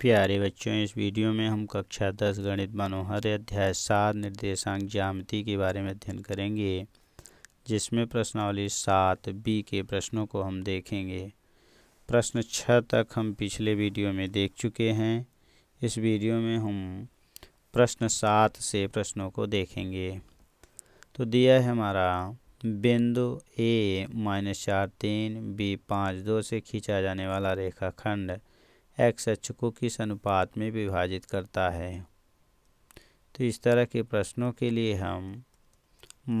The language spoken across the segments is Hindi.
प्यारे बच्चों इस वीडियो में हम कक्षा दस गणित मनोहर अध्याय सात निर्देशांक ज्यामिति के बारे में अध्ययन करेंगे जिसमें प्रश्नावली सात बी के प्रश्नों को हम देखेंगे प्रश्न छः तक हम पिछले वीडियो में देख चुके हैं इस वीडियो में हम प्रश्न सात से प्रश्नों को देखेंगे तो दिया है हमारा बिंदु ए माइनस चार तीन बी पाँच दो से खींचा जाने वाला रेखाखंड एक्स अक्ष को किस अनुपात में विभाजित करता है तो इस तरह के प्रश्नों के लिए हम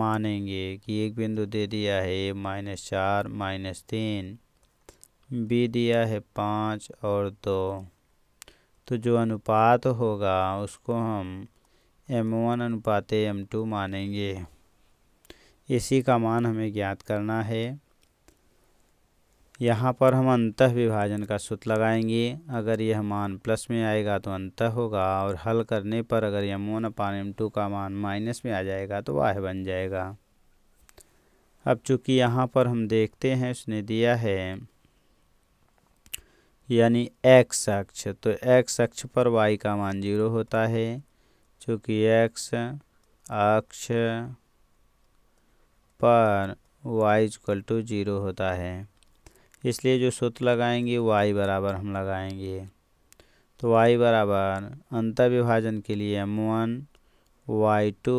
मानेंगे कि एक बिंदु दे दिया है माइनस चार माइनस तीन बी दिया है पाँच और दो तो जो अनुपात होगा उसको हम एम वन अनुपात एम टू मानेंगे इसी का मान हमें ज्ञात करना है यहाँ पर हम अंत विभाजन का सूत्र लगाएंगे अगर यह मान प्लस में आएगा तो अंत होगा और हल करने पर अगर यह मोन अपान एम टू का मान माइनस में आ जाएगा तो वाह बन जाएगा अब चूंकि यहाँ पर हम देखते हैं उसने दिया है यानी एक्स अक्ष तो एक्स अक्ष पर वाई का मान जीरो होता है चूँकि एक्स अक्ष पर वाई इजक्ल टू जीरो होता है इसलिए जो सूत्र लगाएंगे वाई बराबर हम लगाएंगे तो वाई बराबर अंतर विभाजन के लिए m one y two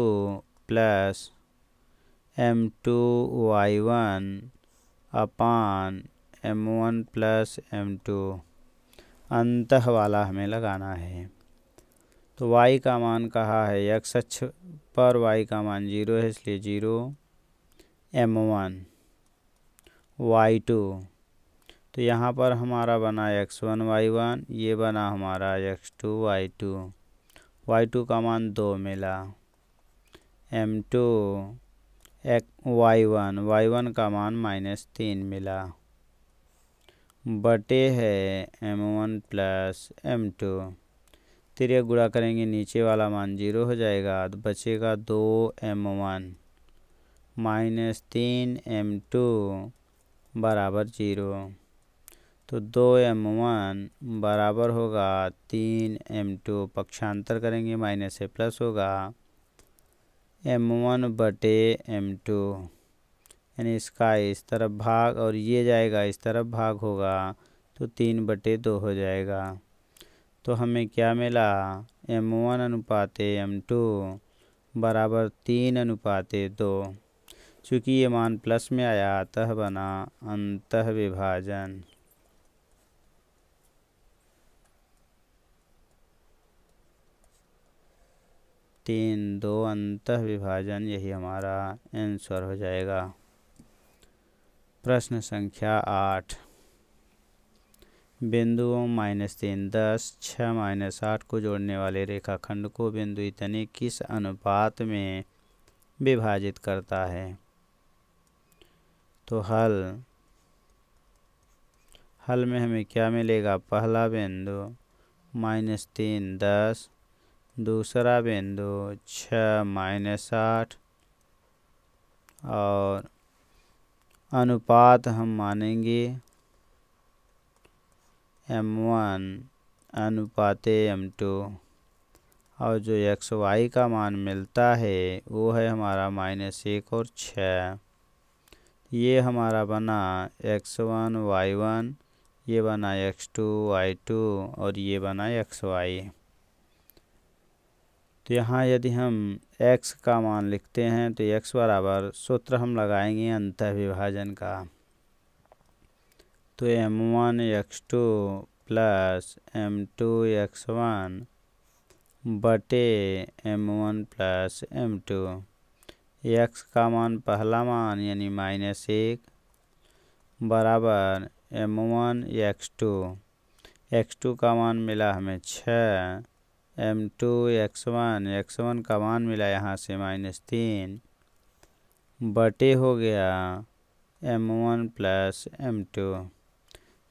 plus m two y one अपान m one plus m two अंत वाला हमें लगाना है तो y का मान कहा है एक्स अक्ष पर y का मान जीरो है इसलिए zero m one y two तो यहाँ पर हमारा बना एक्स वन वाई वन ये बना हमारा x two y two y two का मान दो मिला m two y1 y one y one का मान माइनस तीन मिला बटे है m one plus m two तिरक गुड़ा करेंगे नीचे वाला मान जीरो हो जाएगा तो बचेगा दो एम वन माइनस तीन एम टू बराबर जीरो तो दो एम वन बराबर होगा तीन एम टू पक्षांतर करेंगे माइनस से प्लस होगा एम वन बटे एम टू यानी इसका इस तरफ भाग और ये जाएगा इस तरफ भाग होगा तो तीन बटे दो हो जाएगा तो हमें क्या मिला एम वन अनुपात एम टू बराबर तीन अनुपात दो चूँकि ये मान प्लस में आया अतः बना अंत विभाजन तीन दो अंत विभाजन यही हमारा आंसर हो जाएगा प्रश्न संख्या आठ बिंदुओं माइनस तीन दस छः माइनस आठ को जोड़ने वाले रेखाखंड को बिंदु इतने किस अनुपात में विभाजित करता है तो हल हल में हमें क्या मिलेगा पहला बिंदु माइनस तीन दस दूसरा बिंदु छ माइनस आठ और अनुपात हम मानेंगे एम वन अनुपात एम टू और जो एक्स वाई का मान मिलता है वो है हमारा माइनस एक और छः ये हमारा बना एक्स वन वाई वन ये बना एक्स टू वाई टू और ये बना एक्स वाई तो यहाँ यदि हम x का मान लिखते हैं तो x बराबर सूत्र हम लगाएंगे अंत विभाजन का तो m one x two plus m two x one बटे m one plus m two x का मान पहला मान यानी माइनस एक बराबर m one x two x two का मान मिला हमें छः m two x one x one का मान मिला यहाँ से माइनस तीन बटे हो गया m one plus m two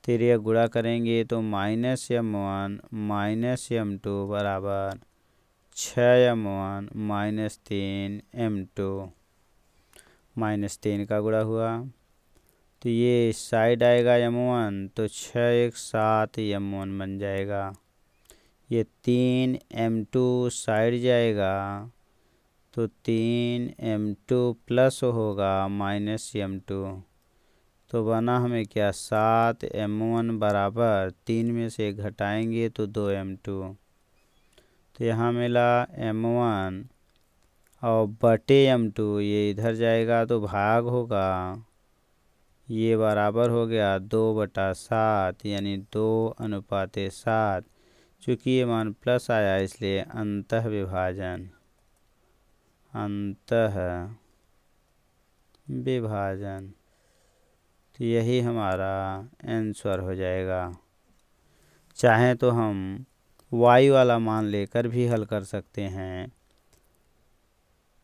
त्रिया गुड़ा करेंगे तो minus m one minus m two बराबर छः एम वन माइनस तीन एम टू माइनस तीन का गुड़ा हुआ तो ये साइड आएगा एम वन तो छः एक सात एम वन बन जाएगा ये तीन एम टू साइड जाएगा तो तीन एम टू प्लस होगा माइनस एम टू तो बना हमें क्या सात एम वन बराबर तीन में से घटाएंगे तो दो एम टू तो यहाँ मिला एम वन और बटे एम टू ये इधर जाएगा तो भाग होगा ये बराबर हो गया दो बटा सात यानी दो अनुपात सात चूँकि ये मान प्लस आया इसलिए अंत विभाजन अंत विभाजन तो यही हमारा आंसर हो जाएगा चाहे तो हम y वाला मान लेकर भी हल कर सकते हैं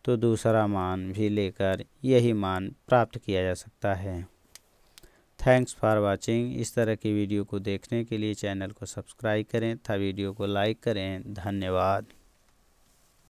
तो दूसरा मान भी लेकर यही मान प्राप्त किया जा सकता है थैंक्स फॉर वाचिंग इस तरह की वीडियो को देखने के लिए चैनल को सब्सक्राइब करें तथा वीडियो को लाइक करें धन्यवाद